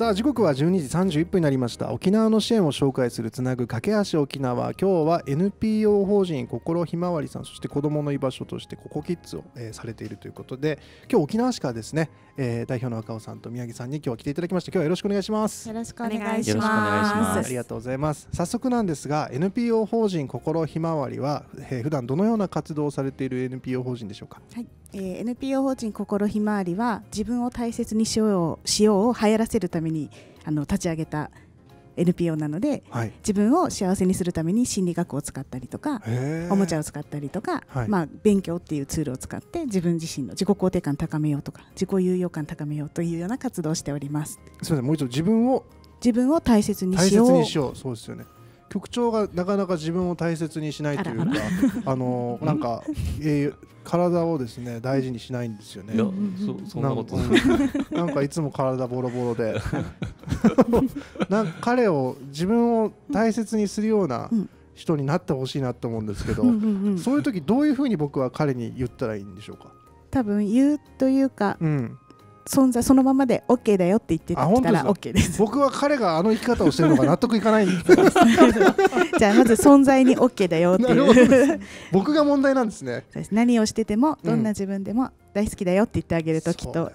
さあ時刻は12時31分になりました沖縄の支援を紹介するつなぐ架け橋沖縄今日は NPO 法人心ひまわりさんそして子どもの居場所としてココキッズを、えー、されているということで今日沖縄市からですね、えー、代表の赤尾さんと宮城さんに今日は来ていただきました今日はよろしくお願いしますよろしくお願いしますありがとうございます早速なんですが NPO 法人心ひまわりは、えー、普段どのような活動をされている NPO 法人でしょうかはいえー、NPO 法人心ひまわりは自分を大切にしようしようを流行らせるためにあの立ち上げた NPO なので、はい、自分を幸せにするために心理学を使ったりとかおもちゃを使ったりとか、はい、まあ、勉強っていうツールを使って自分自身の自己肯定感高めようとか自己有用感高めようというような活動をしております。すみませんもう一度自分を自分を大切にしようそうですよね局長がなかなか自分を大切にしないというか あのなんか、えー、体をですね大事にしないんですよね。いやそそんなこと なんかいつも体ボロボロで なんか彼を自分を大切にするような人になってほしいなと思うんですけど、そういう時どういうふうに僕は彼に言ったらいいんでしょうか。多分言うというか、うん、存在そのままで OK だよって言ってきたら OK です僕は彼があの生き方をしてるのが納得いかない じゃあまず存在に OK だよっていう僕が問題なんですね何をしててもどんな自分でも大好きだよって言ってあげるときっと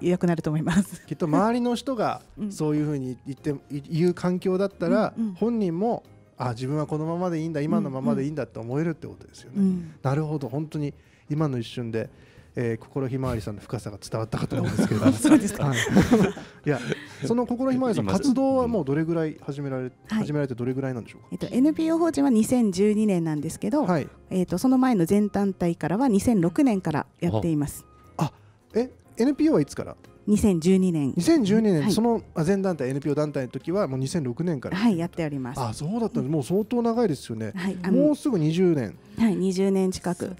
良、くなると思います、きっと周りの人がそういうふうに言って言う環境だったら、本人もあ自分はこのままでいいんだ今のままでいいんだって思えるってことですよね、うんうん、なるほど本当に今の一瞬でえー、心ひまわりさんの深さが伝わったかと思うんですけど そうですか、はい、いやその心ひまわりさん活動はもうどれぐらい始められ、はい、始められてどれぐらいなんでしょうか、えっと、NPO 法人は2012年なんですけど、はい、えー、とその前の全団体からは2006年からやっていますあえ NPO はいつから2012年2012年、はい、その全団体 NPO 団体の時はもう2006年からはいやっておりますあそうだったんです、もう相当長いですよね、はい、もうすぐ20年はい20年近く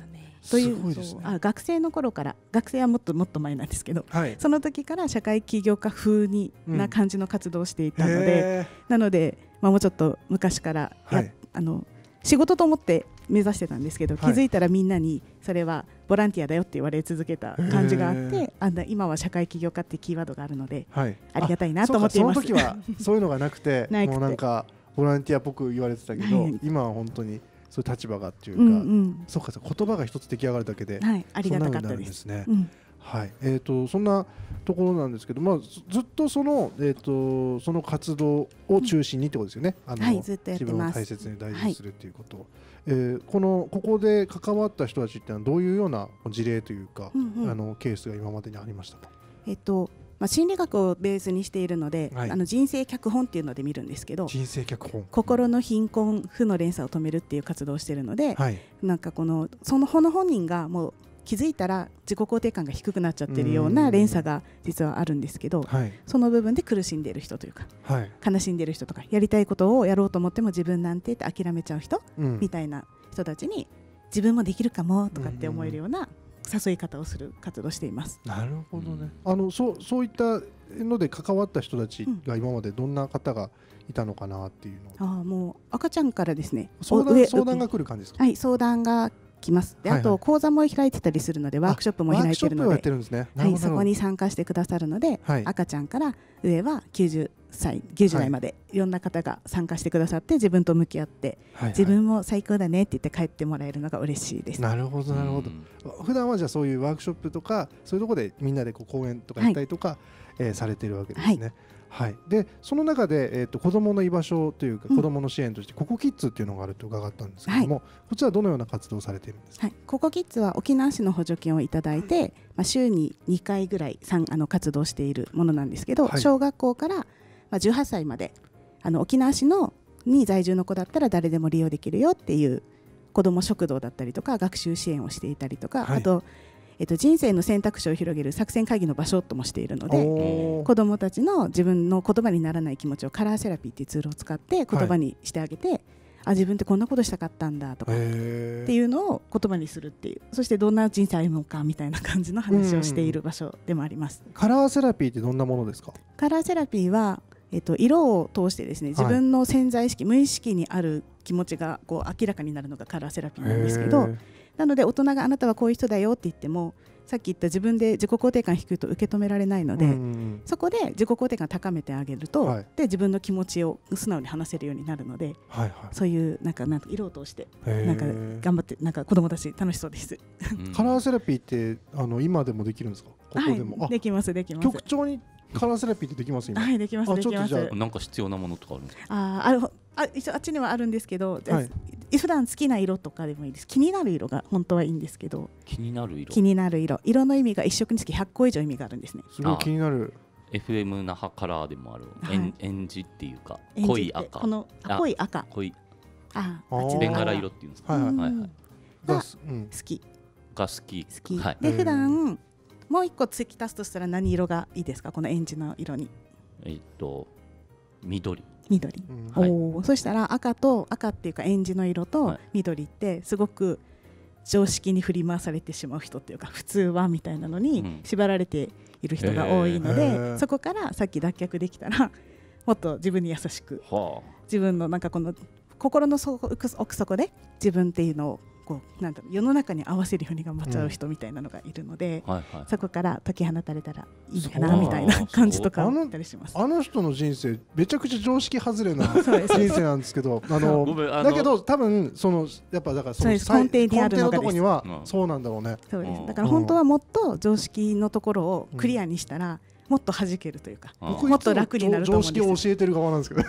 という、ね、あ学生の頃から学生はもっともっと前なんですけど、はい、その時から社会起業家風に、な感じの活動をしていたのでなので、まあ、もうちょっと昔からや、はい、あの仕事と思って目指してたんですけど、気づいたらみんなにそれはボランティアだよって言われ続けた感じがあってあんな今は社会起業家ってキーワードがあるので、はい、ありがたいなと思っていますその時はそういうのがなくて もうなんかボランティアっぽく言われてたけど、今は本当に。そういう立場がっていうか、うんうん、そうか言葉が一つ出来上がるだけで、はい、ありがたかったですね。はいえーと、そんなところなんですけど、まあ、ずっとその,、えーと、その活動を中心にってことですよね、うん、あの、はい、自分を大切に大事にするっていうことを、はい、えー、このここで関わった人たちってのはどういうような事例というか、うんうん、あのケースが今までにありましたか、えーとまあ、心理学をベースにしているので、はい、あの人生脚本っていうので見るんですけど人生脚本心の貧困負の連鎖を止めるっていう活動をしているので、はい、なんかこのその本の本人がもう気づいたら自己肯定感が低くなっちゃってるような連鎖が実はあるんですけど、はい、その部分で苦しんでいる人というか、はい、悲しんでいる人とかやりたいことをやろうと思っても自分なんてって諦めちゃう人、うん、みたいな人たちに自分もできるかもとかって思えるような誘い方をする活動しています。なるほどね。あのそうそういったので関わった人たちが今までどんな方がいたのかなっていうの。うん、あもう赤ちゃんからですね。相談相談が来る感じですか。はい、相談が来ます。で、あと講座も開いてたりするので、ワークショップも開いてるので、はい、そこに参加してくださるので、赤ちゃんから上は九十歳90代まで、い、ろんな方が参加してくださって自分と向き合って、はいはい、自分も最高だねって言って帰ってもらえるのが嬉しいですなるほどなるほど、うん、普段はじゃあそういうワークショップとかそういうところでみんなでこう講演とか行ったりとか、はい、えー、されてるわけですね。はい、はい、でその中で、えーと、子どもの居場所というか、子どもの支援としてココキッズっていうのがあると伺ったんですけども、はい、こちらどのような活動をされているんですか、はい、ココキッズは沖縄市の補助金をいただいて、まあ、週に2回ぐらいさんあの活動しているものなんですけど、小学校からまあ、18歳まであの沖縄市のに在住の子だったら誰でも利用できるよっていう子ども食堂だったりとか学習支援をしていたりとか、はい、あと、えっと、人生の選択肢を広げる作戦会議の場所ともしているので子どもたちの自分の言葉にならない気持ちをカラーセラピーっていうツールを使って言葉にしてあげて、はい、あ自分ってこんなことしたかったんだとかっていうのを言葉にするっていうそしてどんな人生歩むかみたいな感じの話をしている場所でもあります。カラーセラピーってどんなものですかカラーセラピーはえっと、色を通してですね自分の潜在意識、はい、無意識にある気持ちがこう明らかになるのがカラーセラピーなんですけどなので大人があなたはこういう人だよって言ってもさっき言った自分で自己肯定感低いと受け止められないので、そこで自己肯定感高めてあげると、はい、で自分の気持ちを素直に話せるようになるので、はいはい、そういうなんかなんか色を通してなんか頑張ってなんか子供たち楽しそうです、うん、カラーセラピーってあの今でもできるんですかここでも、はい、できますできます局長にカラーセラピーってできます今はいできますなんか必要なものとかあるんですかああるあ一応あっちにはあるんですけど、はい、普段好きな色とかでもいいです気になる色が本当はいいんですけど気になる色気になる色色の意味が一色につき100個以上意味があるんですねすごい気になる FM 那覇カラーでもある、はい、えんっていうか濃い赤この濃い赤濃いああベンガラ色っていうんですか、はいはいはい好きが好き好き、はい、で普段もう一個付き足すとしたら何色がいいですかこのエンジンの色にえっと緑緑、うん、お、はい、そしたら赤と赤っていうかエンジの色と緑ってすごく常識に振り回されてしまう人っていうか普通はみたいなのに縛られている人が多いので、うんえー、そこからさっき脱却できたらもっと自分に優しく、はあ、自分のなんかこの心の奥底で自分っていうのをこうなんだろう世の中に合わせるように頑張っちゃう人みたいなのがいるので、うんはいはい、そこから解き放たれたらいいかなみたいな感じとかあの人の人生めちゃくちゃ常識外れな 人生なんですけどあのだけど多分そのやっぱだからその根底にあるのとこにはそうなんだろうね、そうですだから本当はもっと常識のところをクリアにしたら、うんもっと弾けるというかもっと楽になると思うんです常識を教えてる側なんですけど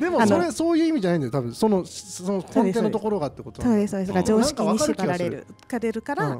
でもそれそういう意味じゃないんだよ多分そのその根底のところがってことそうですそうです常識に縛られるかれるから、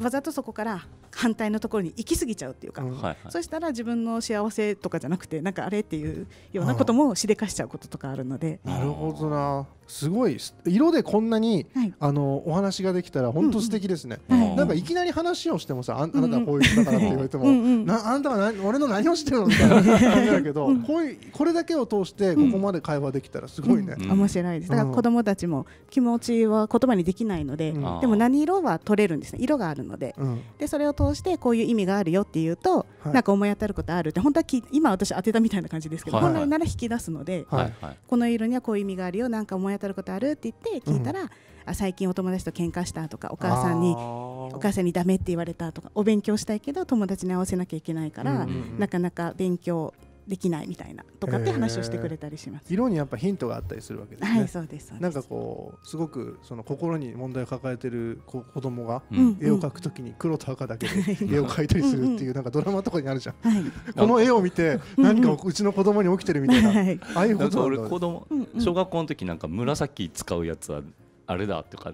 わざとそこから反対のところに行き過ぎちゃうっていうか、そしたら自分の幸せとかじゃなくてなんかあれっていうようなこともしでかしちゃうこととかあるので、なるほどなすごい色でこんなに、はい、あのお話ができたら本当素敵ですね、うんうん、なんかいきなり話をしてもさああなたはこういう人だからって言われても、うんうん、なあなたは俺の何をしてるのみたいな感じだけど、うん、こういうこれだけを通してここまで会話できたらすごいね、うんうん、面白いですだから子供たちも気持ちは言葉にできないので、でも何色は取れるんですね色があるので,、でそれを通してこういう意味があるよっていうと、はい、なんか思い当たることあるって本当はき今私当てたみたいな感じですけど、はいはい、本来なら引き出すので、はいはい、この色にはこういう意味があるよなんか思いに当たることあるって言って聞いたら、うん、あ最近お友達と喧嘩したとかお母さんにお母さんにダメって言われたとかお勉強したいけど友達に合わせなきゃいけないから、なかなか勉強できないみたいなとかって話をしてくれたりします、えー、色にやっぱヒントがあったりするわけですね。はいそうですなんかこうすごくその心に問題を抱えてる子子供が絵を描くときに黒と赤だけで 絵を描いたりするっていうなんかドラマとかにあるじゃん。はい、この絵を見て何かうちの子供に起きてるみたいな、はい、ああいうことなんだ。俺子供小学校の時なんか紫使うやつはあれだとか、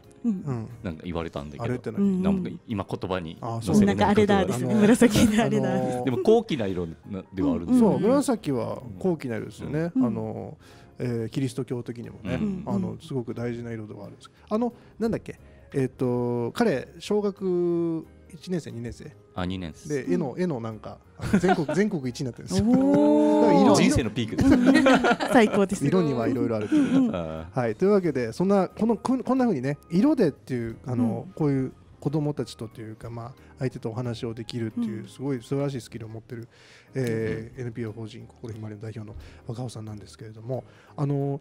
なんか言われたんだけど、なんか今言葉になんかあれだですね紫あれだでも高貴な色ではあるんですよ、ね紫は高貴な色ですよね、あの、えー、キリスト教的にもね、あのすごく大事な色ではあるんですあのなんだっけえっ、と彼小学1年生2年生あ2年でで絵の絵のなんか全国 全国一になってるんですよ人生のピークです 最高です色にはいろいろあるという、はいというわけでそんなこのこんなふうにね色でっていうあの、こういう子供たちとというか、まあ、相手とお話をできるっていう、すごい素晴らしいスキルを持ってる、えー、NPO 法人心ひまりの代表の若尾さんなんですけれどもあのー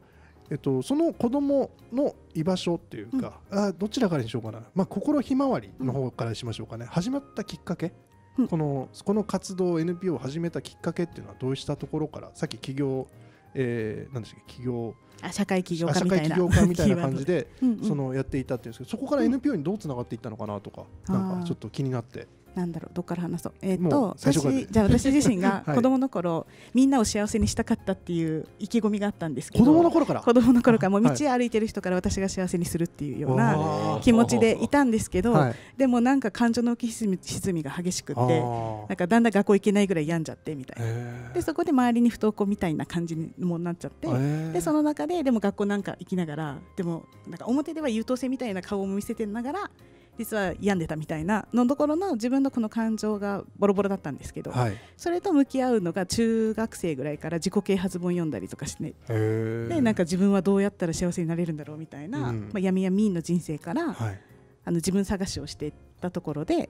えっと、その子供の居場所っていうか、うん、あどちらからにしようかな、まあ、心ひまわりの方からしましょうかね、うん、始まったきっかけ、うん、このこの活動 NPO を始めたきっかけっていうのはどうしたところからさっき企業、えー、んでしたっけ企業あ社会起業家みたいな社会起業家みたいな感じでうん、そのやっていたっていうんですけどそこから NPO にどうつながっていったのかなとか、なんかちょっと気になって。なんだろうどっから話そうえー、っと私じゃ私自身が 子供の頃、はい、みんなを幸せにしたかったっていう意気込みがあったんですけど子供の頃から子供の頃からもう道歩いてる人から私が幸せにするっていうような気持ちでいたんですけど、でもなんか感情の浮き沈み沈みが激しくってなんかだんだん学校行けないぐらい病んじゃってみたいなでそこで周りに不登校みたいな感じにもなっちゃってでその中ででも学校なんか行きながらでもなんか表では優等生みたいな顔も見せてながら実は病んでたみたいなのところの自分のこの感情がボロボロだったんですけど、はい、それと向き合うのが中学生ぐらいから自己啓発本読んだりとかして、でなんか自分はどうやったら幸せになれるんだろうみたいな、うん、まあ、闇やみの人生から、はい、あの自分探しをしていったところで。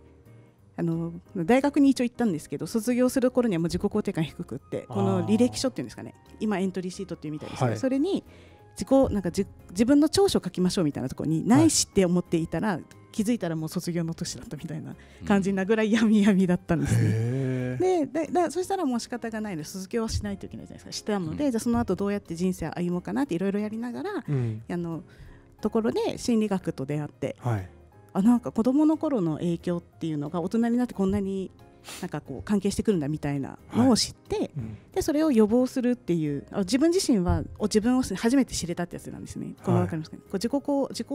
あの大学に一応行ったんですけど卒業する頃にはもう自己肯定感低くってこの履歴書っていうんですかね今エントリーシートっていうみたいですけど、はい、それに自己なんか自分の長所を書きましょうみたいなところにないしって思っていたら、気づいたらもう卒業の年だったみたいな感じなぐらい闇闇だったんですね。うん、でそしたらもう仕方がないので続けはしないといけないじゃないですかしたので、うん、じゃあその後どうやって人生歩もうかなっていろいろやりながら、うん、あのところで心理学と出会って、はい、あなんか子どもの頃の影響っていうのが大人になってこんなになんかこう関係してくるんだみたいなのを知って、はいうん、でそれを予防するっていう自分自身は自分を初めて知れたってやつなんですね。この分かりますかね、自己こう自己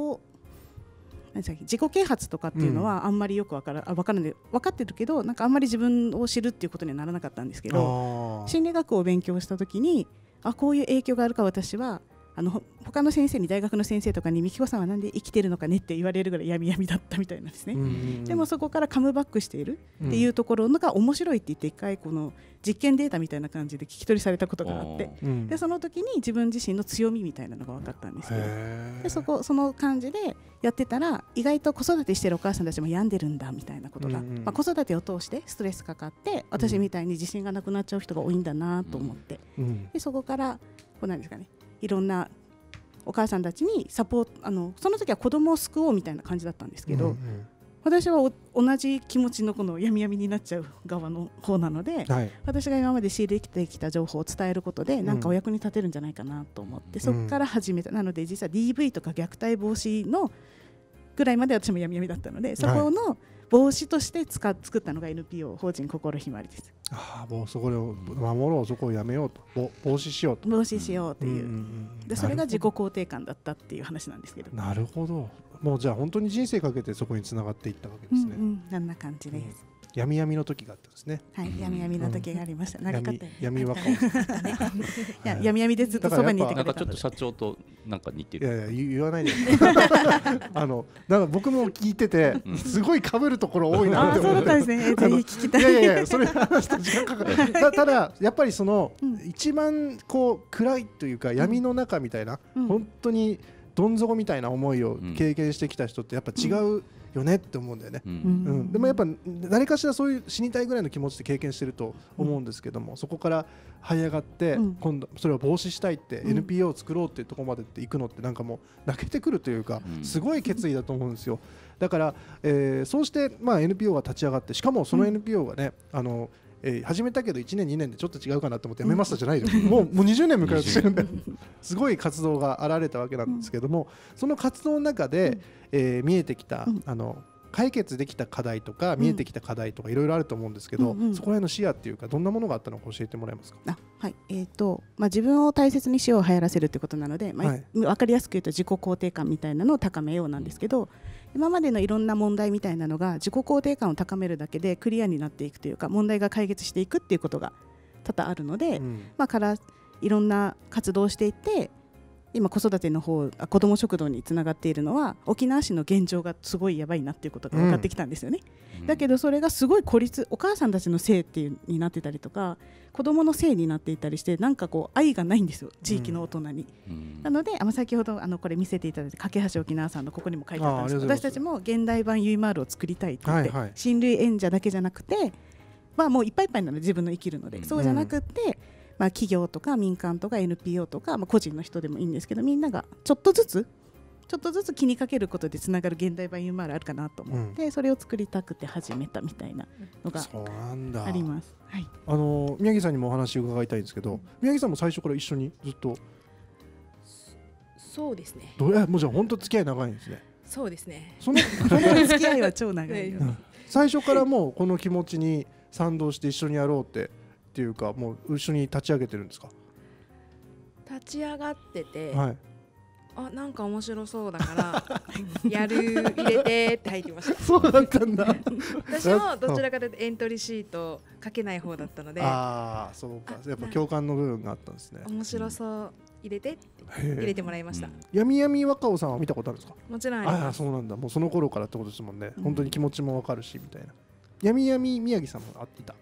自己啓発とかっていうのはあんまりよく分から、うん、分からない分かってるけどなんかあんまり自分を知るっていうことにはならなかったんですけど心理学を勉強した時にあこういう影響があるか私はあの他の先生に大学の先生とかに美希子さんはなんで生きてるのかねって言われるぐらいやみやみだったみたいなんですね、うんうん、でもそこからカムバックしているっていうところのが面白いって言って一回この実験データみたいな感じで聞き取りされたことがあって、うん、でその時に自分自身の強みみたいなのが分かったんですけどでそこその感じでやってたら意外と子育てしてるお母さんたちも病んでるんだみたいなことが、うんうん、まあ、子育てを通してストレスかかって私みたいに自信がなくなっちゃう人が多いんだなと思って、でそこからこうなんですかねいろんなお母さんたちにサポートあのその時は子供を救おうみたいな感じだったんですけど、うんうん、私は同じ気持ちのこのやみやみになっちゃう側の方なので、はい、私が今まで仕入れてきた情報を伝えることで何かお役に立てるんじゃないかなと思って、うん、そこから始めたなので実は DV とか虐待防止のぐらいまで私もやみやみだったのでそこの、はい防止として使作ったのが NPO 法人心ひまりです。ああもうそこで守ろうそこをやめようと防止しようと防止しようっていううん、でそれが自己肯定感だったっていう話なんですけどなるほどもうじゃあ本当に人生かけてそこにつながっていったわけですね。うんうん、なんな感じです、うん、闇闇の時があったんですね。はい、闇闇の時がありました。うん、長かった、ね。闇若。いや、闇闇でずっとそばにいてくれたなんかちょっと社長となんか似てるいやいや言わないで あのなんか僕も聞いてて、すごい被るところ多いなって思ってそうですねぜひ聞きたいいやいやそれ話した時間かかるたただやっぱりその、うん、一番こう暗いというか闇の中みたいな、うん、本当にどん底みたいな思いを経験してきた人ってやっぱ違う、うんよねって思うんだよね、うん、うん、でもやっぱ誰かしらそういう死にたいぐらいの気持ちで経験してると思うんですけども、そこから這い上がって、今度それを防止したいって NPO を作ろうっていうところまでって行くのってなんかもう泣けてくるというか、すごい決意だと思うんですよ。だから、えー、そうして、まあ、NPO が立ち上がってしかもその NPO がね、あのえー、始めたけど1年2年でちょっと違うかなと思ってやめましたじゃないよ、うん、もうもう20年迎えようとしてるんで すごい活動があられたわけなんですけども、うん、その活動の中で、うん、えー、見えてきた、うん、あの解決できた課題とか見えてきた課題とかいろいろあると思うんですけど、うんうん、そこら辺の視野っていうかどんなものがあったのか教えてもらえますかはいえーとまあ、自分を大切にしよう流行らせるってことなので、まあ、はい、分かりやすく言うと自己肯定感みたいなのを高めようなんですけど、今までのいろんな問題みたいなのが自己肯定感を高めるだけでクリアになっていくというか問題が解決していくっていうことが多々あるので、うん、まあ、からいろんな活動をしていって今子育ての方子ども食堂につながっているのは沖縄市の現状がすごいやばいなっていうことが分かってきたんですよね、うん、だけどそれがすごい孤立お母さんたちのせいっていうになってたりとか子どものせいになっていたりしてなんかこう愛がないんですよ地域の大人に、うん、なのであの先ほどあのこれ見せていただいて架橋沖縄さんのここにも書いてあったんですけど私たちも現代版いまるを作りたいって言って、はいはい、親類演者だけじゃなくて、まあ、もういっぱいいっぱいなので自分の生きるので、うん、そうじゃなくて、まあ、企業とか民間とか NPO とか、まあ、個人の人でもいいんですけどみんながちょっとずつちょっとずつ気にかけることでつながる現代版 UMR あるかなと思って、うん、それを作りたくて始めたみたいなのがあります。はい、あの宮城さんにもお話伺いたいんですけど、うん、宮城さんも最初から一緒にずっとそうですねどうやもうじゃあ本当付き合い長いんですねそうですねその付き合いは超長い最初からもうこの気持ちに賛同して一緒にやろうってっていうかもう一緒に立ち上げてるんですか立ち上がってて、はい、あなんか面白そうだから やる入れてって入ってましたそうだったんだ私もどちらかというとエントリーシート書けない方だったのでああそうかやっぱ共感の部分があったんですね面白そう入れて入れてもらいました、うん、やみ若尾さんは見たことあるんですかもちろんああそうなんだもうその頃からってことですもんね、うん、本当に気持ちもわかるしみたいなやみやみ宮城さんも会っていた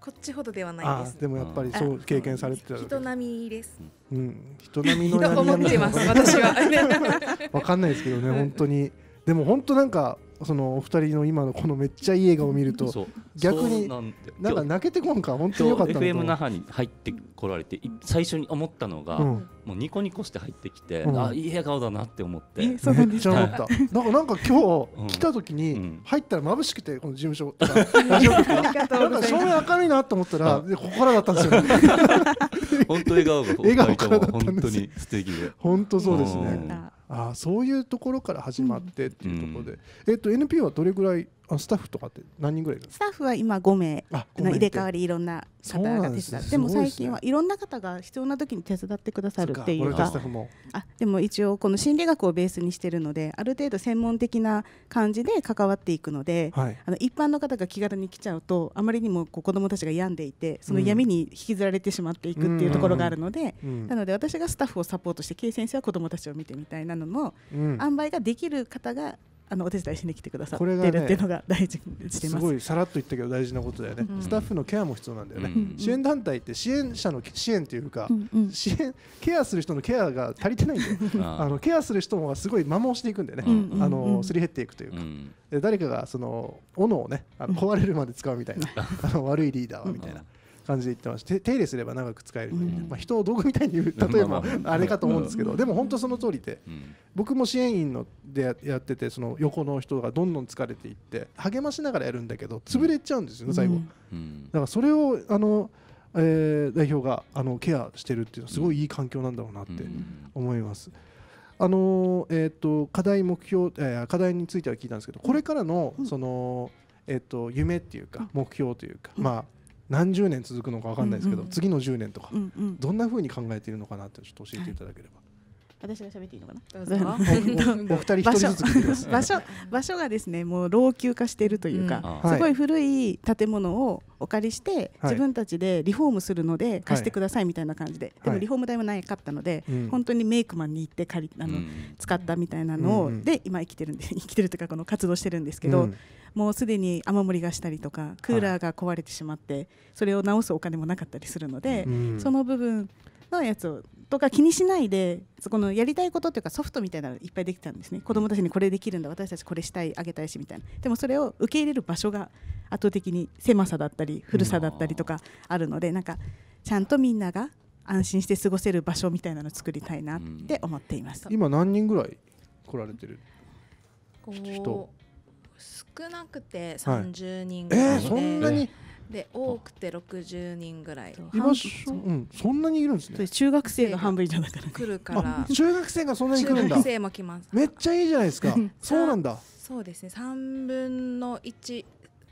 こっちほどではないです。でもやっぱりそう経験されてた。人並みです。うん、人並みの。思ってます。私は。わかんないですけどね、本当に。でも本当なんかそのお二人の今のこのめっちゃいい笑顔を見ると逆になんか泣けてこんか本当によかったな FM 那覇に入ってこられて最初に思ったのが、うん、もうニコニコして入ってきて、うん、あいい笑顔だなって思ってめっちゃ思ったなんかなんか今日来た時に入ったら眩しくてこの事務所 なんか照明明るいなと思ったらここからだったんですよ 本当笑顔が笑顔か本当に素敵で本当そうですね。ああそういうところから始まってっていうところで、うん、えっと NP はどれぐらいあスタッフとかって何人ぐらいスタッフは今5名の入れ替わりいろんな方が手伝ってで,、ね、でも最近はいろんな方が必要な時に手伝ってくださるっていうかあでも一応この心理学をベースにしてるのである程度専門的な感じで関わっていくので、はい、あの一般の方が気軽に来ちゃうとあまりにもこう子どもたちが病んでいてその闇に引きずられてしまっていくっていうところがあるので、うん、なので私がスタッフをサポートして K 先生は子どもたちを見てみたいなのも、うん、塩梅ができる方があのお手伝いしに来てくださってるっていうのが大事す、ね,、ごいさらっと言ったけど大事なことだよね、うん、スタッフのケアも必要なんだよね、うん、支援団体って支援者の支援というか、うん支援ケアする人のケアが足りてないんだよあのケアする人もすごい摩耗していくんだよね、うん、あのすり減っていくというか、で誰かがその斧をねあの壊れるまで使うみたいな、あの悪いリーダーはみたいな。感じで言ってまして手入れすれば長く使えるのに、まあ、人を道具みたいに言う例えばあれかと思うんですけど でも本当その通りで、僕も支援員のでやっててその横の人がどんどん疲れていって励ましながらやるんだけど潰れちゃうんですよね最後、だからそれをあのえー、代表があのケアしてるっていうのはすごいいい環境なんだろうなって思います。あのえー、と課題目標、えー、課題については聞いたんですけどこれからのその、えー、と夢っていうか目標というか、まあ、何十年続くのか分かんないですけど、うんうん、次の10年とか、うんうん、どんなふうに考えているのかなってちょっと教えていただければ。はい私が喋っていいのかな。お二人一人ずつ 場所場所がですねもう老朽化しているというか、うん、すごい古い建物をお借りして、はい、自分たちでリフォームするので貸してくださいみたいな感じで、はい、でもリフォーム代もなかったので、はい、本当にメイクマンに行って借りあの、うん、使ったみたいなのを、うん、で今生きてるんで 生きてるというかこの活動してるんですけど、もうすでに雨漏りがしたりとかクーラーが壊れてしまって、それを直すお金もなかったりするので、その部分のやつをとか気にしないでそこのやりたいことっていうかソフトみたいなのいっぱいできたんですね子どもたちにこれできるんだ私たちこれしたいあげたいしみたいなでもそれを受け入れる場所が圧倒的に狭さだったり古さだったりとかあるのでなんかちゃんとみんなが安心して過ごせる場所みたいなのを作りたいなって思っています、今何人ぐらい来られてる人少なくて30人ぐらいで、はい、えー、そんなにで多くて六十人ぐらい居場所、うん、そんなにいるんですね中学生が半分じゃなから来から 中学生がそんなに来るんだ中学生も来ますめっちゃいいじゃないですかそうなんだそうですね三分の一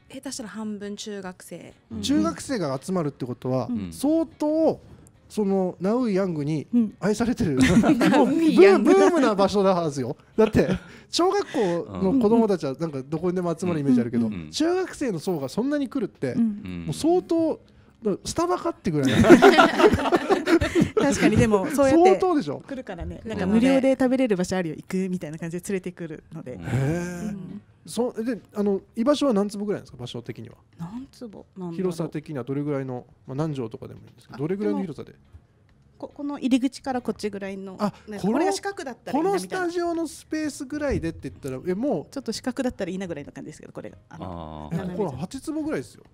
下手したら半分中学生、中学生が集まるってことは、うん、相当そのナウヤングに愛されてる、う ん、もブームな場所だはずよだって 小学校の子供たちはなんかどこにでも集まるイメージあるけど、中学生の層がそんなに来るって、もう相当スタバかってぐらい確かにでも そうやって相当でしょ来るからねなんか無料で食べれる場所あるよ行くみたいな感じで連れてくるので、うん、そであの居場所は何坪ぐらいですか場所的には何坪広さ的にはどれぐらいの、まあ、何畳とかでもいいんですけどどれぐらいの広さでここの入り口からこっちぐらいのあこれが四角だったらこのスタジオのスペースぐらいでって言ったらえもうちょっと四角だったらいいなぐらいの感じですけどこれがあのあこれ八坪ぐらいですよ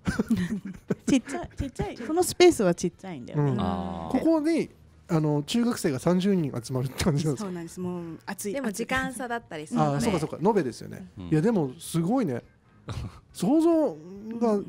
ちっちゃいちっちゃいそのスペースはちっちゃいんだよね、うん、ここにあの中学生が三十人集まるって感じなんですそうなんですもう暑いでも時間差だったりするあそうかそうか延べですよね、うん、いやでもすごいね想像が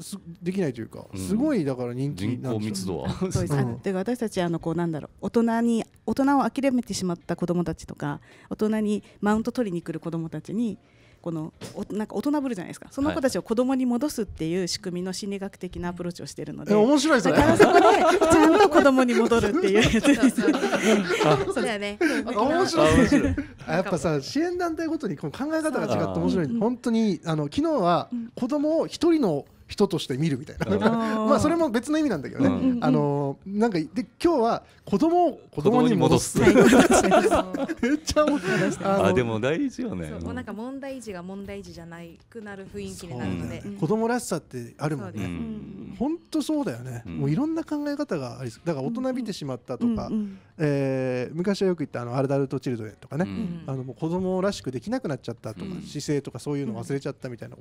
できないというか、すごいだから人気なんですよ、う人口密度はで私たちあのこうなんだろう大人に大人を諦めてしまった子どもたちとか大人にマウント取りに来る子どもたちにこのおなんか大人ぶるじゃないですかその子たちを子供に戻すっていう仕組みの心理学的なアプローチをしてるので、はい、面白いですねだからそこでちゃんと子供に戻るっていうやつです そうだよね面白いやっぱさ支援団体ごとにこの考え方が違って面白い本当にあの昨日は子供を一人の人として見るみたいな まあそれも別の意味なんだけどね、うん、あのー、なんかで今日は子供を子供に戻す めっちゃあでも大事よねもうなんか問題児が問題児じゃないくなる雰囲気になるので、うん、子供らしさってあるもんね本当、うん、そうだよね、もういろんな考え方がありだから大人びてしまったとか、うんうん、えー、昔はよく言ったあのアルダルトチルドレンとかね、あのもう子供らしくできなくなっちゃったとか、姿勢とかそういうの忘れちゃったみたいな、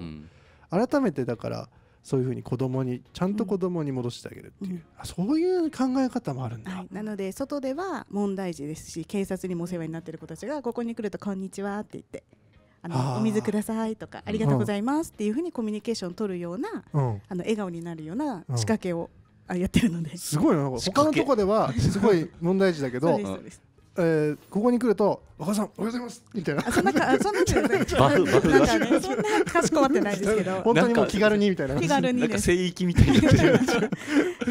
改めてだからそういうふうに子供にちゃんと子供に戻してあげるっていう、うん、そういう考え方もあるんだ、はい、なので外では問題児ですし警察にもお世話になってる子たちがここに来ると「こんにちは」って言って。あのお水くださいとかありがとうございますっていうふうにコミュニケーションを取るような、うん、あの笑顔になるような仕掛けを、うん、あやってるのですごいな他のとこでは すごい問題児だけどえー、ここに来ると若さんおはようございますみたいなそんなかそんな そんなかしこまってないですけど 本当にもう気軽にみたいな気軽になんか聖域みたいな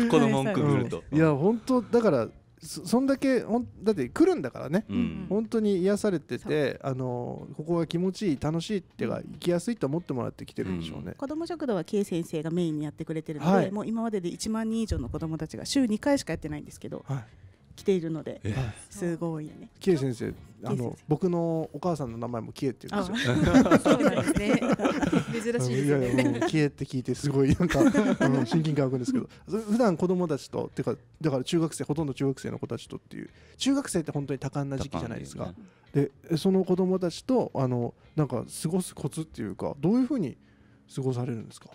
この文句来ると、いや本当だからそんだけほんだって来るんだからね、うん、本当に癒されててあのここが気持ちいい楽しいっていうか行きやすいと思ってもらってきてるんでしょうね、うん、子ども食堂は K 先生がメインにやってくれてるので、はい、もう今までで1万人以上の子どもたちが週2回しかやってないんですけど、はい来ているので、すごいね。キエ先生、あの僕のお母さんの名前もキエって言うんですよ。そうなんですね。珍しいですね。キエって聞いてすごいなんか親近感湧くんですけど、普段子供たちとてかだから中学生ほとんど中学生の子たちとっていう中学生って本当に多感な時期じゃないですか。でその子供たちとあのなんか過ごすコツっていうかどういうふうに過ごされるんですか。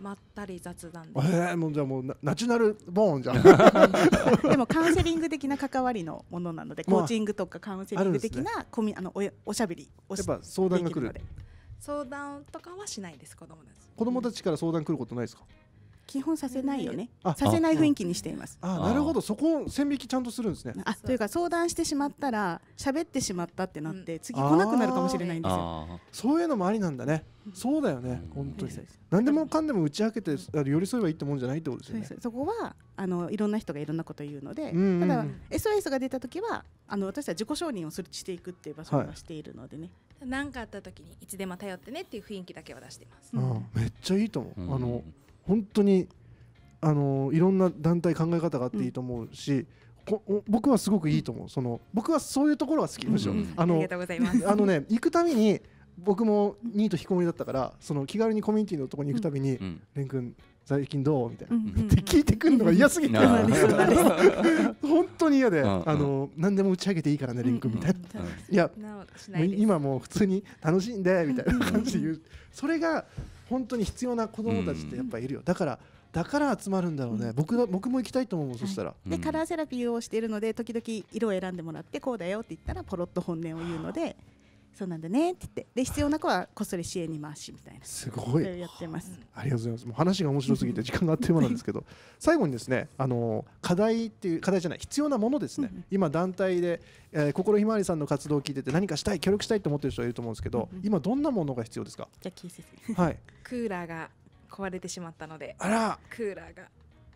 まったり雑談でえー、もうじゃもうナチュラルボーンじゃん でもカウンセリング的な関わりのものなので、まあ、コーチングとかカウンセリング的なコミ、あ、ね、のおおしゃべりやっぱ相談が来る相談とかはしないです子供たち子供たちから相談来ることないですか、うん基本させないよねさせない雰囲気にしていますあなるほどそこ線引きちゃんとするんですねあというか相談してしまったら喋ってしまったってなって、うん、次来なくなるかもしれないんですよそういうのもありなんだねそうだよね、本当に、何でもかんでも打ち明けて寄り添えばいいってもんじゃないってことですよねそこはあのいろんな人がいろんなこと言うので、うんうんただ SOS が出た時はあの私は自己承認をするしていくっていう場所はしているのでね、何、はい、かあった時にいつでも頼ってねっていう雰囲気だけは出しています、うん、めっちゃいいと思う、あの本当にあのいろんな団体考え方があっていいと思うし、僕はすごくいいと思う、その僕はそういうところが好きでしろ、あのあのね行くたびに僕もニート引きこもりだったからその気軽にコミュニティのところに行くたびに「蓮、君最近どう?」みたいな、って聞いてくるのが嫌すぎて、本当に嫌で、あの何でも打ち上げていいからね蓮君みたいな、いや今もう普通に楽しんでみたいな感じで言う、それが本当に必要な子どもたちってやっぱいるよ、だからだから集まるんだろうね、うん、僕僕も行きたいと思う、はい、そしたらでカラーセラピーをしているので時々色を選んでもらってこうだよって言ったらポロッと本音を言うのでそうなんだねって言ってで必要な子はこっそり支援に回しみたいなすごいやってますありがとうございますもう話が面白すぎて時間があっという間なんですけど最後にですねあの課題っていう課題じゃない必要なものですね、今団体で、えー、心ひまわりさんの活動を聞いてて何かしたい協力したいと思ってる人がいると思うんですけど、今どんなものが必要ですかじゃあ聞いてはいクーラーが壊れてしまったのであらクーラーが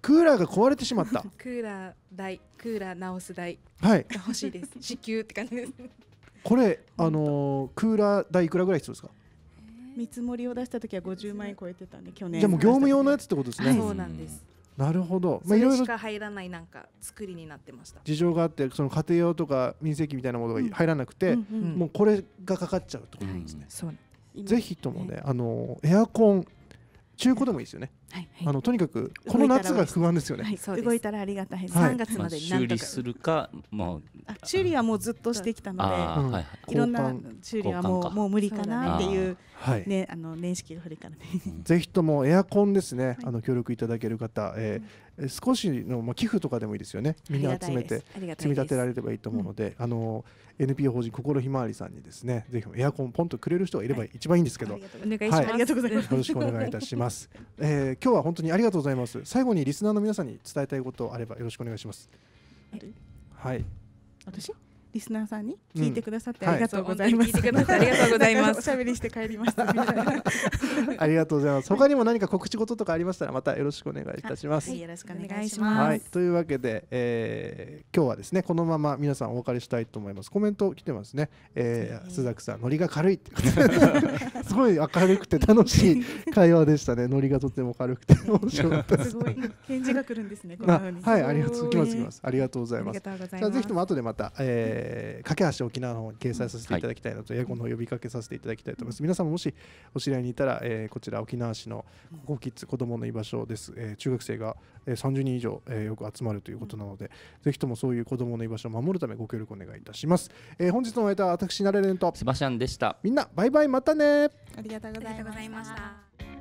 クーラーが壊れてしまった クーラー代クーラー直す代はい欲しいです支給って感じですこれあのクーラー代いくらぐらい必要ですか見積もりを出した時は50万円超えてたんで去年じゃもう業務用のやつってことですね、はい、そうなんですなるほど、まあ、いろいろしか入らないなんか作りになってました事情があってその家庭用とか民生機みたいなものが入らなくて、もうこれがかかっちゃうってことですね、はい、ぜひともね、ね、あのエアコン中古でもいいですよねはいはい、あのとにかくこの夏が不安ですよね。はい、動いたらありがたい。三、月までに何とか、まあ、修理するか、まあ、修理はもうずっとしてきたので、うんはいはい、いろんな修理はもうもう無理かなっていうね、ねあの年式の振りからね。ぜひともエアコンですね。あの協力いただける方、えー、少しの、まあ、寄付とかでもいいですよねみんな集めて積み立てられればいいと思うので、うん、あの NPO 法人心ひまわりさんにですねぜひエアコンポンとくれる人がいれば一番いいんですけど、はい、お願いします、はい、ありがとうございますよろしくお願いいたします、えー、今日は本当にありがとうございます最後にリスナーの皆さんに伝えたいことあればよろしくお願いしますはい私リスナーさんに聞いてくださってありがとうございます。うんはい、ありがとうございます。おしゃべりして帰りましたありがとうございます。他にも何か告知事とかありましたらまたよろしくお願いいたします。はい、よろしくお願いします。はい、というわけで、えー、今日はですねこのまま皆さんお別れしたいと思います。コメント来てますね。えー、須崎さんノリが軽い すごい明るくて楽しい会話でしたね。ノリがとても軽くて面白かったです。すごい 返事が来るんですね。こんな風に。はいありがとうございます。ありがとうございます。じゃあぜひとも後でまた。えーえー、架橋沖縄の方に掲載させていただきたいなと、はい、エアコンの呼びかけさせていただきたいと思います。皆さんももしお知り合いにいたら、えー、こちら沖縄市のココキッズ子どもの居場所です、えー、中学生が30人以上、えー、よく集まるということなので、うん、ぜひともそういう子どもの居場所を守るためご協力お願いいたします。えー、本日のお相手は私なれれんとすばしゃんでした。みんなバイバイまたね。ありがとうございました。